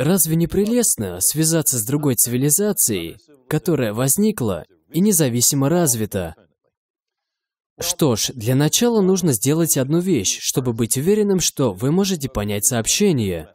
Разве не прелестно связаться с другой цивилизацией, которая возникла и независимо развита? Что ж, для начала нужно сделать одну вещь, чтобы быть уверенным, что вы можете понять сообщение.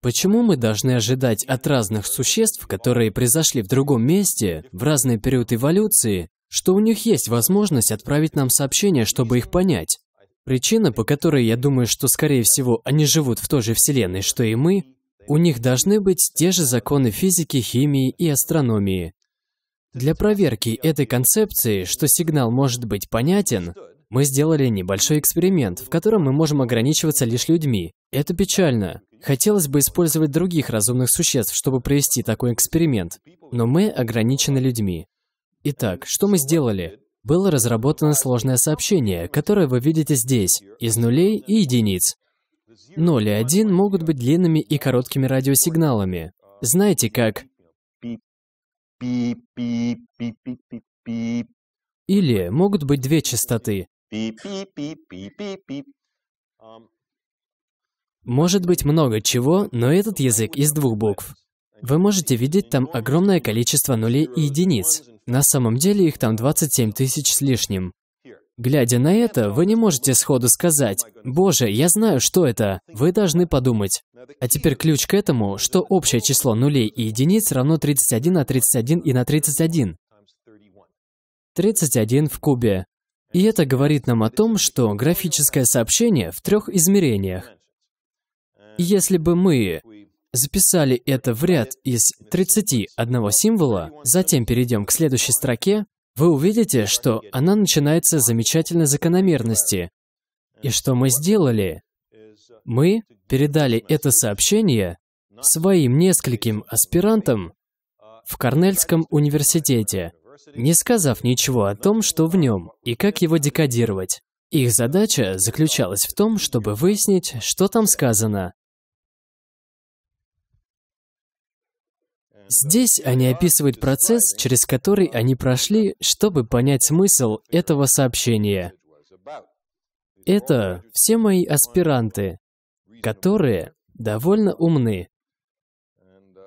Почему мы должны ожидать от разных существ, которые произошли в другом месте, в разный период эволюции, что у них есть возможность отправить нам сообщение, чтобы их понять? Причина, по которой я думаю, что, скорее всего, они живут в той же Вселенной, что и мы, у них должны быть те же законы физики, химии и астрономии. Для проверки этой концепции, что сигнал может быть понятен, мы сделали небольшой эксперимент, в котором мы можем ограничиваться лишь людьми. Это печально. Хотелось бы использовать других разумных существ, чтобы провести такой эксперимент, но мы ограничены людьми. Итак, что мы сделали? Было разработано сложное сообщение, которое вы видите здесь, из нулей и единиц. 0 и 1 могут быть длинными и короткими радиосигналами. Знаете, как... Или могут быть две частоты. Может быть много чего, но этот язык из двух букв. Вы можете видеть там огромное количество нулей и единиц. На самом деле их там 27 тысяч с лишним. Глядя на это, вы не можете сходу сказать, «Боже, я знаю, что это». Вы должны подумать. А теперь ключ к этому, что общее число нулей и единиц равно 31 на 31 и на 31. 31 в кубе. И это говорит нам о том, что графическое сообщение в трех измерениях. Если бы мы записали это в ряд из 31 символа, затем перейдем к следующей строке, вы увидите, что она начинается с замечательной закономерности. И что мы сделали? Мы передали это сообщение своим нескольким аспирантам в Корнельском университете, не сказав ничего о том, что в нем и как его декодировать. Их задача заключалась в том, чтобы выяснить, что там сказано, Здесь они описывают процесс, через который они прошли, чтобы понять смысл этого сообщения. Это все мои аспиранты, которые довольно умны.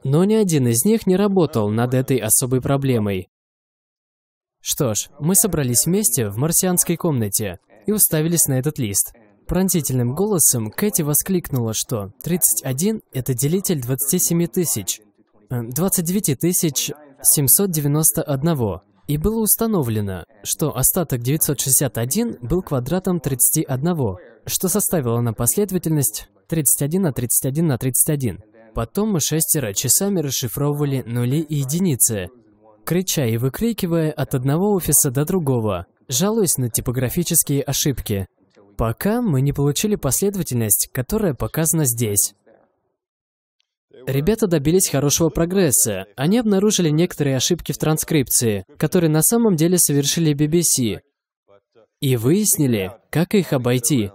Но ни один из них не работал над этой особой проблемой. Что ж, мы собрались вместе в марсианской комнате и уставились на этот лист. Пронзительным голосом Кэти воскликнула, что 31 — это делитель 27 тысяч, 29 791, и было установлено, что остаток 961 был квадратом 31, что составило на последовательность 31 на 31 на 31. Потом мы шестеро часами расшифровывали нули и единицы, крича и выкрикивая от одного офиса до другого, жалуясь на типографические ошибки, пока мы не получили последовательность, которая показана здесь. Ребята добились хорошего прогресса. Они обнаружили некоторые ошибки в транскрипции, которые на самом деле совершили BBC, и выяснили, как их обойти.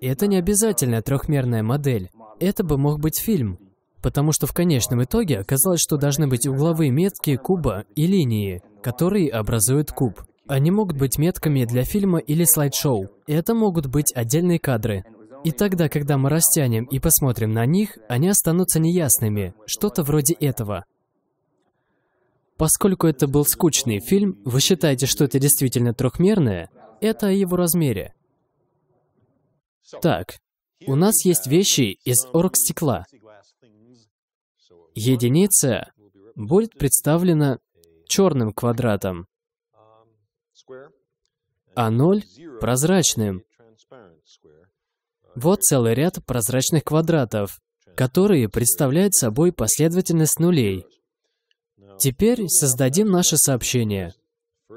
И это не обязательно трехмерная модель. Это бы мог быть фильм. Потому что в конечном итоге оказалось, что должны быть угловые метки куба и линии, которые образуют куб. Они могут быть метками для фильма или слайд-шоу. Это могут быть отдельные кадры. И тогда, когда мы растянем и посмотрим на них, они останутся неясными, что-то вроде этого. Поскольку это был скучный фильм, вы считаете, что это действительно трехмерное? Это о его размере. Так, у нас есть вещи из оргстекла. Единица будет представлена черным квадратом, а ноль прозрачным. Вот целый ряд прозрачных квадратов, которые представляют собой последовательность нулей. Теперь создадим наше сообщение.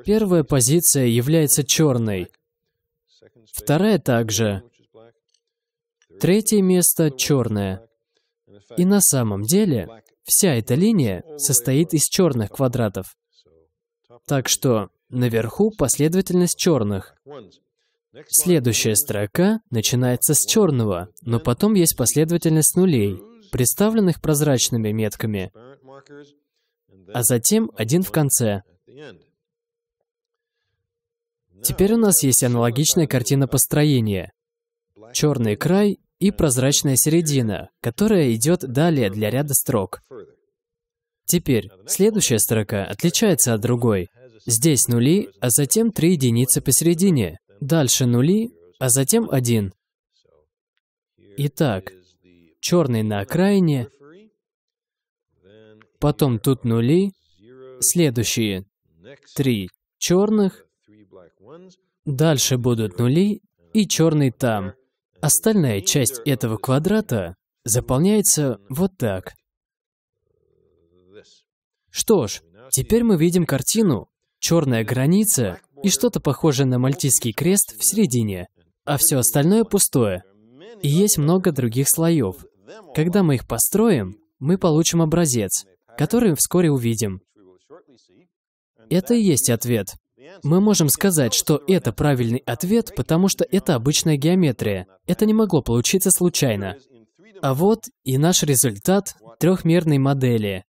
Первая позиция является черной, вторая также, третье место черное. И на самом деле вся эта линия состоит из черных квадратов. Так что наверху последовательность черных, Следующая строка начинается с черного, но потом есть последовательность нулей, представленных прозрачными метками, а затем один в конце. Теперь у нас есть аналогичная картина построения. Черный край и прозрачная середина, которая идет далее для ряда строк. Теперь, следующая строка отличается от другой. Здесь нули, а затем три единицы посередине дальше нули, а затем один. Итак, черный на окраине, потом тут нули, следующие три черных, дальше будут нули и черный там. Остальная часть этого квадрата заполняется вот так. Что ж, теперь мы видим картину. Черная граница и что-то похожее на мальтийский крест в середине, а все остальное пустое. И есть много других слоев. Когда мы их построим, мы получим образец, который вскоре увидим. Это и есть ответ. Мы можем сказать, что это правильный ответ, потому что это обычная геометрия. Это не могло получиться случайно. А вот и наш результат трехмерной модели.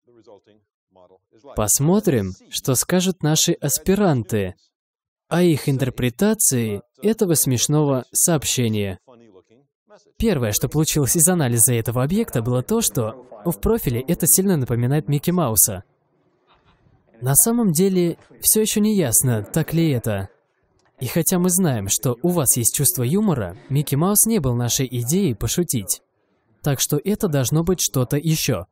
Посмотрим, что скажут наши аспиранты о их интерпретации этого смешного сообщения. Первое, что получилось из анализа этого объекта, было то, что в профиле это сильно напоминает Микки Мауса. На самом деле, все еще не ясно, так ли это. И хотя мы знаем, что у вас есть чувство юмора, Микки Маус не был нашей идеей пошутить. Так что это должно быть что-то еще.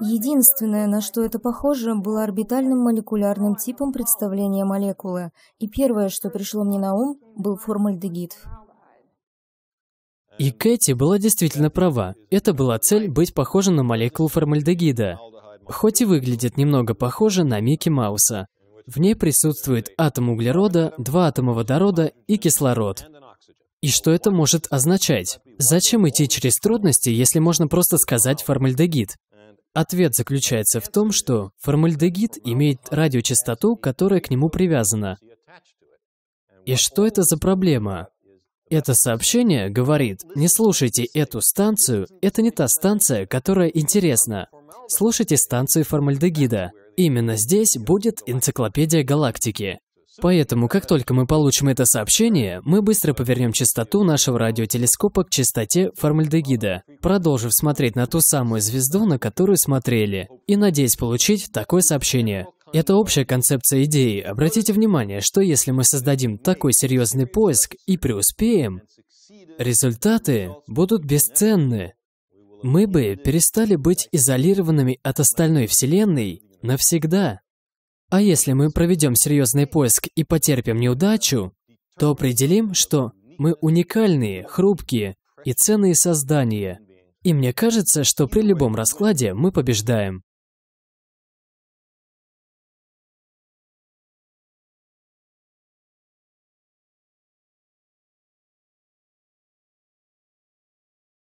Единственное, на что это похоже, было орбитальным молекулярным типом представления молекулы, и первое, что пришло мне на ум, был формальдегид. И Кэти была действительно права. Это была цель быть похожа на молекулу формальдегида. Хоть и выглядит немного похоже на Микки Мауса. В ней присутствует атом углерода, два атома водорода и кислород. И что это может означать? Зачем идти через трудности, если можно просто сказать формальдегид? Ответ заключается в том, что формальдегид имеет радиочастоту, которая к нему привязана. И что это за проблема? Это сообщение говорит, не слушайте эту станцию, это не та станция, которая интересна. Слушайте станцию формальдегида. Именно здесь будет энциклопедия галактики. Поэтому, как только мы получим это сообщение, мы быстро повернем частоту нашего радиотелескопа к частоте формальдегида, продолжив смотреть на ту самую звезду, на которую смотрели, и надеясь получить такое сообщение. Это общая концепция идеи. Обратите внимание, что если мы создадим такой серьезный поиск и преуспеем, результаты будут бесценны. Мы бы перестали быть изолированными от остальной Вселенной навсегда. А если мы проведем серьезный поиск и потерпим неудачу, то определим, что мы уникальные, хрупкие и ценные создания. И мне кажется, что при любом раскладе мы побеждаем.